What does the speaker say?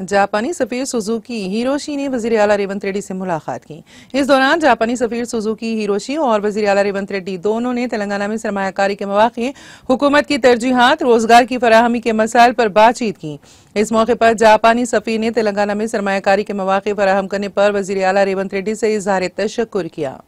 जापानी सफीर Suzuki Hiroshi ने वजी अला रेवंत रेड्डी से मुलाकात की इस दौरान जापानी सफीर सुजुकी हिरोशी और वजीर अला रेवंत रेड्डी दोनों ने तेलंगाना में सरमाकारी के मौके हुकूमत की तरजीहत रोजगार की फराहमी के मसाइल पर बातचीत की इस मौके पर जापानी सफीर ने तेलंगाना में सरमाकारी के मौके फराहम करने पर वजीर अला रेवंत रेड्डी से इजहार तशक्र किया